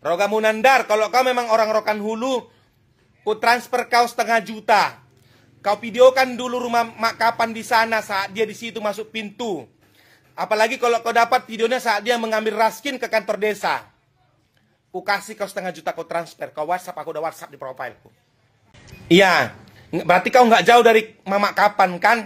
Rogamunandar, Nandar, kalau kau memang orang rokan hulu, ku transfer kau setengah juta. Kau videokan dulu rumah mak kapan di sana saat dia di situ masuk pintu. Apalagi kalau kau dapat videonya saat dia mengambil raskin ke kantor desa. Ku kasih kau setengah juta kau transfer. Kau WhatsApp, aku udah WhatsApp di profilku. Iya, berarti kau nggak jauh dari mama kapan kan?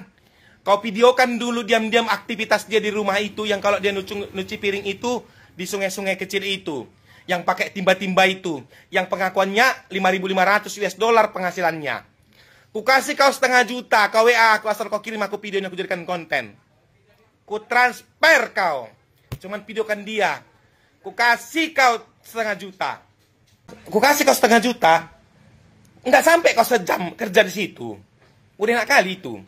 Kau videokan dulu diam-diam aktivitas dia di rumah itu yang kalau dia nuci, nuci piring itu di sungai-sungai kecil itu yang pakai timba-timba itu, yang pengakuannya 5.500 US dollar penghasilannya. Ku kasih kau setengah juta, kau WA, aku asal kau kirim aku videonya, aku jadikan konten. Ku transfer kau, cuman videokan dia. Ku kasih kau setengah juta. Ku kasih kau setengah juta, nggak sampai kau sejam kerja di situ. Udah enak kali itu.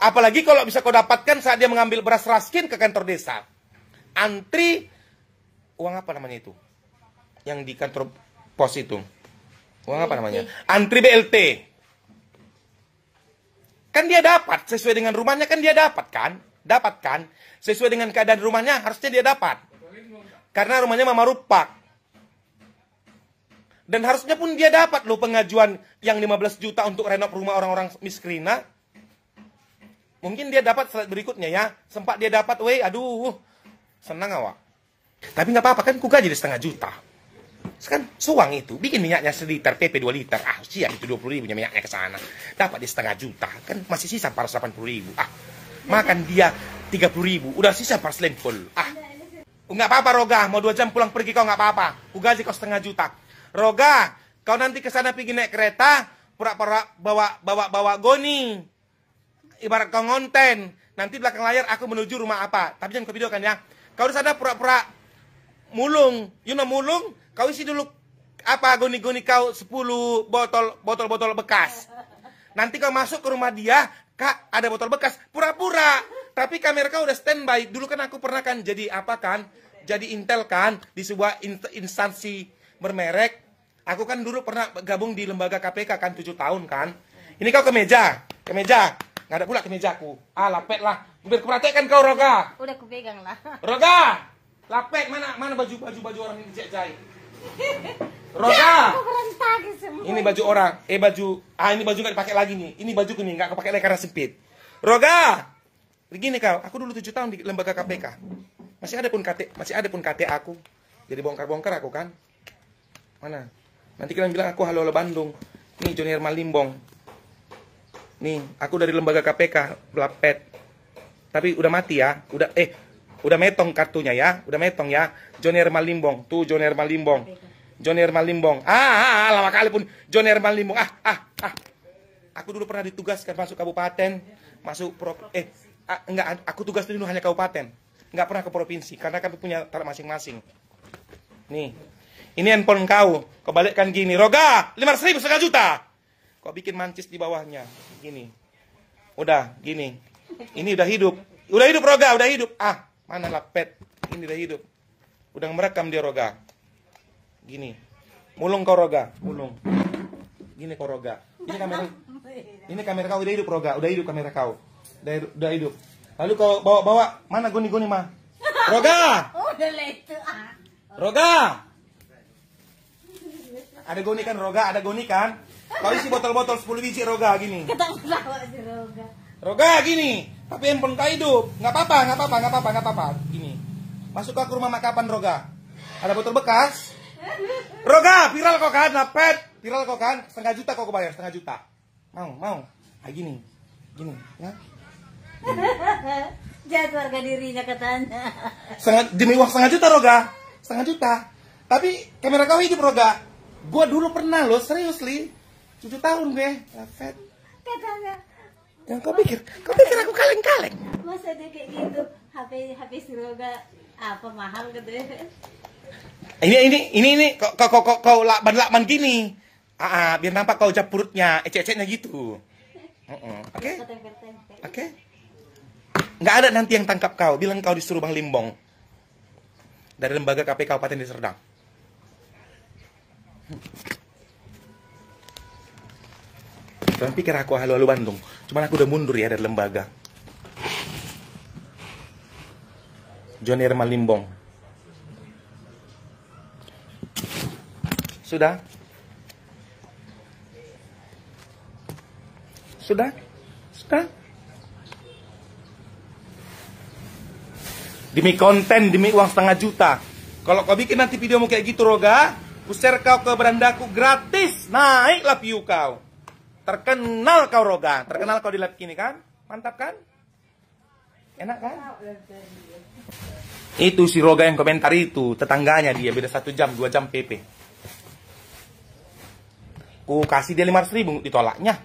Apalagi kalau bisa kau dapatkan saat dia mengambil beras raskin ke kantor desa. Antri, uang apa namanya itu? yang di kantor pos itu. Uang apa namanya? Antri BLT. Kan dia dapat sesuai dengan rumahnya kan dia dapat kan? Dapat kan? Sesuai dengan keadaan rumahnya harusnya dia dapat. Karena rumahnya mama rupak. Dan harusnya pun dia dapat loh pengajuan yang 15 juta untuk renov rumah orang-orang miskrina. Mungkin dia dapat slide berikutnya ya. Sempat dia dapat, weh, aduh. Senang awak. Tapi nggak apa-apa kan kuga jadi setengah juta. Kan suang itu, bikin minyaknya seliter, PP 2 liter. Ah, siap itu 20 ribu minyaknya ke sana. Dapat di setengah juta. Kan masih sisa 480 ribu. Ah, makan dia 30 ribu. Udah sisa pas lempul Ah, nggak apa-apa Roga, mau dua jam pulang pergi kau nggak apa-apa. Ku gaji kau setengah juta. Roga, kau nanti ke sana pergi naik kereta, pura-pura bawa bawa bawa goni. Ibarat kau ngonten. Nanti belakang layar aku menuju rumah apa. Tapi jangan kau videokan ya. Kau di sana pura-pura mulung. Yuna mulung, Kau isi dulu apa goni-goni kau 10 botol botol-botol bekas. Nanti kau masuk ke rumah dia, Kak, ada botol bekas, pura-pura. Tapi kamera kau udah standby. Dulu kan aku pernah kan jadi apa kan? Jadi intel kan di sebuah instansi bermerek. Aku kan dulu pernah gabung di lembaga KPK kan 7 tahun kan. Ini kau ke meja, ke meja. Nggak ada pula ke mejaku. Ah, lapet lah. Biar perhatikan kau Roga. Udah kupegang lah. Roga, lapet mana mana baju baju baju orang ini jahit. Roda. Ya, ini baju orang. Eh baju. Ah ini baju nggak dipakai lagi nih. Ini baju kuning nggak kepakai lagi karena sempit. Roga. Begini kau. Aku dulu tujuh tahun di lembaga KPK. Masih ada pun KT, masih ada pun KT aku. Jadi bongkar-bongkar aku kan. Mana? Nanti kalian bilang aku halo halo Bandung. Nih Herman Malimbong. Nih, aku dari lembaga KPK, Blapet. Tapi udah mati ya. Udah eh Udah metong kartunya ya, udah metong ya. John Herman Limbong, tuh John Herman Limbong. John Herman Limbong. Ah, ah, ah, ah lama kali pun John Herman Limbong. Ah, ah, ah. Aku dulu pernah ditugaskan masuk kabupaten, masuk pro, eh ah, enggak aku tugas dulu hanya kabupaten. Enggak pernah ke provinsi karena kami punya tarik masing-masing. Nih. Ini handphone kau, kau balikkan gini. Roga, 500 ribu setengah juta. Kau bikin mancis di bawahnya, gini. Udah, gini. Ini udah hidup. Udah hidup Roga, udah hidup. Ah, Mana lapet? Ini dah hidup. Udah merekam dia roga. Gini. Mulung kau roga. Mulung. Gini kau roga. Ini kamera. Ini kamera kau udah hidup roga. Udah hidup kamera kau. Udah, udah hidup. Lalu kau bawa-bawa. Mana goni-goni mah? Roga. Oh, ah. Roga. Ada goni kan roga, ada goni kan? Kau isi botol-botol 10 biji roga gini. Roga gini. Tapi handphone kau hidup. Nggak apa-apa, nggak apa-apa, nggak apa-apa, nggak apa-apa. Gini. Masuk ke rumah makapan Roga. Ada botol bekas. Roga, viral kok kan, napet. Viral kok kan, setengah juta kau bayar setengah juta. Mau, mau. Ah, gini, gini, ya. Jahat warga dirinya katanya. sangat demi uang setengah juta Roga, setengah juta. Tapi kamera kau hidup Roga. Gua dulu pernah loh, serius li. Tujuh tahun gue, napet. Katanya. Jangan kau pikir, kau pikir aku kaleng-kaleng. Masa dia kayak gitu, HP HP seroga apa ah, mahal gede. Gitu ya. Ini ini ini ini kau kau kau kau lakban lakban gini. Ah, ah, biar nampak kau cap perutnya, ecek-eceknya gitu. Oke. Oke. Enggak ada nanti yang tangkap kau, bilang kau disuruh Bang Limbong dari lembaga KPK Kabupaten Deli Serdang. Jangan pikir aku halu-halu Bandung. Cuman aku udah mundur ya dari lembaga. John Irma Limbong. Sudah? Sudah? Sudah? Demi konten, demi uang setengah juta. Kalau kau bikin nanti video mau kayak gitu, Roga, ku share kau ke berandaku gratis. Naiklah view kau. Terkenal kau Roga, terkenal kau di lab kini kan? Mantap kan? Enak kan? Itu si Roga yang komentar itu, tetangganya dia beda satu jam, dua jam PP. Ku kasih dia 500 ribu, ditolaknya.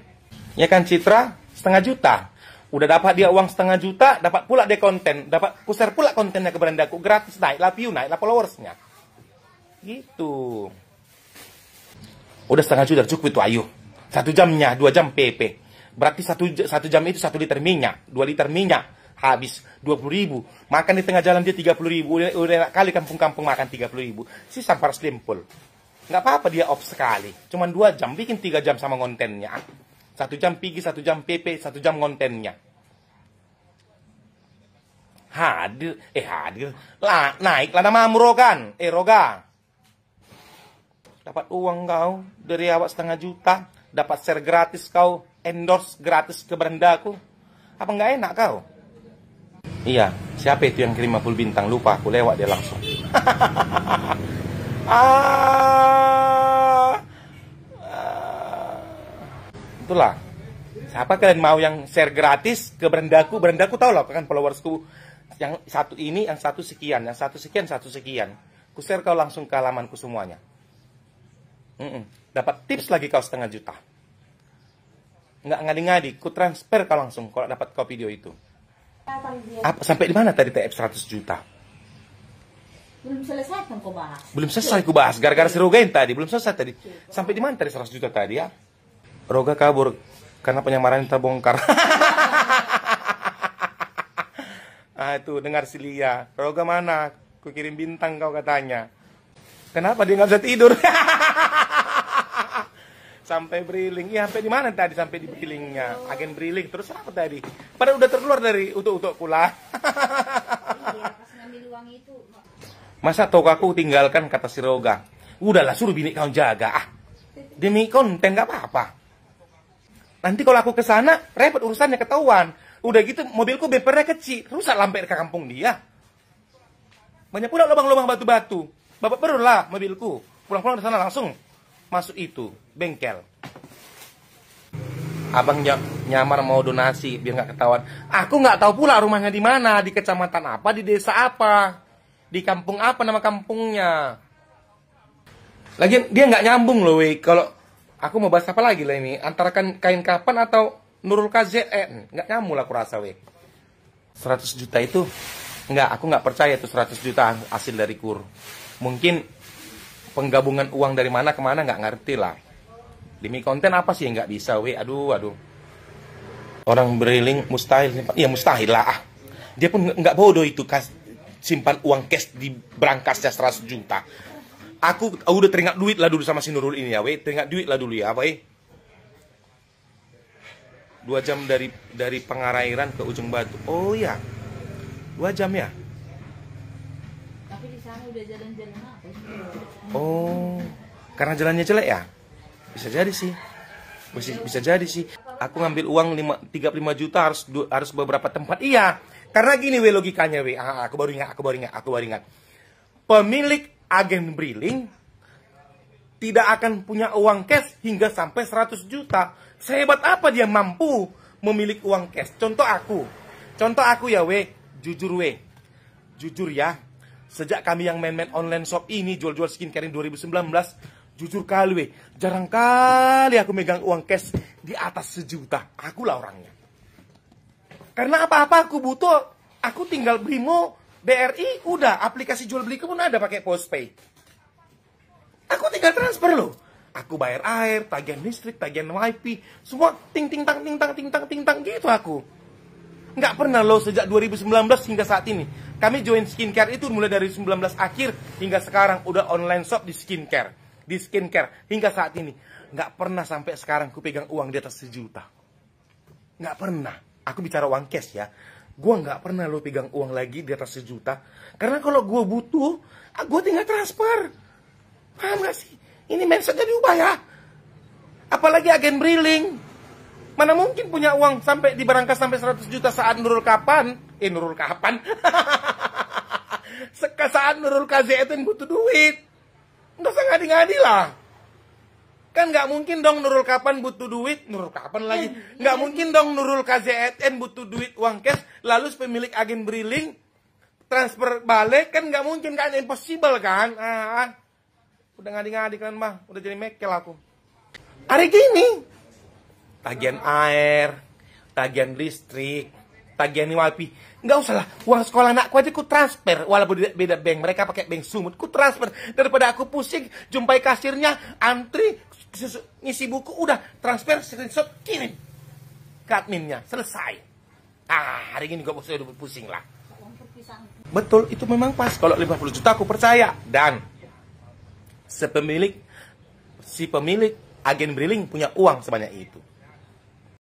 Ya kan Citra, setengah juta. Udah dapat dia uang setengah juta, dapat pula dia konten, dapat ku share pula kontennya ke berandaku gratis, naiklah view, naiklah followersnya. Gitu. Udah setengah juta cukup itu ayo. Satu jamnya, dua jam PP. Berarti satu, satu jam itu satu liter minyak, dua liter minyak habis dua puluh ribu. Makan di tengah jalan dia tiga puluh ribu. Udah, udah kali kampung-kampung makan tiga puluh ribu. Si sampar selimpul. Nggak apa-apa dia off sekali. Cuman dua jam, bikin tiga jam sama kontennya. Satu jam pigi, satu jam PP, satu jam kontennya. Hadir, eh hadir. Lah, naik lah nama Rogan. Eh Roga. Dapat uang kau dari awak setengah juta dapat share gratis kau, endorse gratis ke berendaku. Apa nggak enak kau? Iya, siapa itu yang kirim 50 bintang? Lupa, aku lewat dia langsung. ah, ah. Itulah. Siapa kalian mau yang share gratis ke berendaku? Berendaku tau lah, kan followersku yang satu ini, yang satu sekian, yang satu sekian, satu sekian. Ku kau langsung ke halamanku semuanya. Mm -mm. Dapat tips lagi kau setengah juta. Nggak ngadi-ngadi, ku transfer kau langsung kalau dapat kau video itu. Apa, sampai di mana tadi TF 100 juta? Belum selesai kan kau bahas. Belum selesai ku bahas, gara-gara si yang tadi, belum selesai tadi. Sampai di mana tadi 100 juta tadi ya? Roga kabur karena penyamaran terbongkar. ah itu dengar si Lia, Roga mana? Ku kirim bintang kau katanya. Kenapa dia nggak bisa tidur? sampai Briling. Iya, sampai di mana tadi sampai di Brilingnya? Agen Briling. Terus apa tadi? Padahal udah terkeluar dari utuk-utuk pula. Iya, Masa toko aku tinggalkan kata si Roga. Udahlah suruh bini kau jaga ah. Demi konten gak apa-apa. Nanti kalau aku ke sana repot urusannya ketahuan. Udah gitu mobilku bempernya kecil, rusak lampir ke kampung dia. Banyak pula lubang-lubang batu-batu. Bapak perlulah mobilku. Pulang-pulang ke sana langsung masuk itu bengkel abang nyamar mau donasi biar nggak ketahuan aku nggak tahu pula rumahnya di mana di kecamatan apa di desa apa di kampung apa nama kampungnya lagi dia nggak nyambung loh wey kalau aku mau bahas apa lagi lah ini antara kan kain kapan atau Nurul KZN e? nggak nyambung lah aku rasa weh 100 juta itu nggak aku nggak percaya itu 100 juta hasil dari kur mungkin penggabungan uang dari mana ke mana nggak ngerti lah. Demi konten apa sih nggak bisa, we? Aduh, aduh. Orang beriling mustahil, Iya mustahil lah. Ah. Dia pun nggak bodoh itu kas, simpan uang cash di berangkasnya 100 juta. Aku, aku udah teringat duit lah dulu sama si Nurul ini ya, we. Teringat duit lah dulu ya, we. Dua jam dari dari Pengarairan ke Ujung Batu. Oh iya. dua jam ya oh karena jalannya jelek ya bisa jadi sih bisa, bisa jadi sih aku ngambil uang 5, 35 juta harus du, harus beberapa tempat iya karena gini we logikanya we ah, ah, aku baru ingat aku baru ingat aku baru ingat pemilik agen briling tidak akan punya uang cash hingga sampai 100 juta sehebat apa dia mampu memiliki uang cash contoh aku contoh aku ya we jujur we jujur ya Sejak kami yang main-main online shop ini jual-jual skincare in 2019, jujur kali weh, jarang kali aku megang uang cash di atas sejuta. aku lah orangnya. Karena apa-apa aku butuh, aku tinggal Brimo, BRI, udah aplikasi jual beli pun ada pakai postpay. Aku tinggal transfer loh. Aku bayar air, tagihan listrik, tagihan wifi, semua ting ting tang ting tang ting tang ting tang gitu aku. Nggak pernah loh sejak 2019 hingga saat ini kami join skincare itu mulai dari 19 akhir hingga sekarang udah online shop di skincare. Di skincare hingga saat ini. Nggak pernah sampai sekarang ku pegang uang di atas sejuta. Nggak pernah. Aku bicara uang cash ya. Gue nggak pernah lo pegang uang lagi di atas sejuta. Karena kalau gue butuh, ah, gue tinggal transfer. Paham gak sih? Ini mindsetnya diubah ya. Apalagi agen briling. Mana mungkin punya uang sampai di barangkas sampai 100 juta saat nurul kapan? Eh Nurul kapan? Sekesaan Nurul KZ itu butuh duit. Nggak usah ngadi-ngadi lah. Kan nggak mungkin dong Nurul kapan butuh duit, Nurul kapan lagi? Iya. Nggak mungkin dong Nurul KZN butuh duit uang cash, lalu pemilik agen briling transfer balik kan nggak mungkin kan impossible kan? Ah, ah. udah ngadi-ngadi kan mah. udah jadi mekel aku. Hari gini, tagihan air, tagihan listrik, tagihan wapi, nggak usah lah uang sekolah anakku aja ku transfer walaupun beda bank mereka pakai bank sumut ku transfer daripada aku pusing jumpai kasirnya antri susu, ngisi buku udah transfer screenshot kirim ke adminnya selesai ah hari ini gak usah udah pusing lah betul itu memang pas kalau 50 juta aku percaya dan sepemilik si pemilik agen briling punya uang sebanyak itu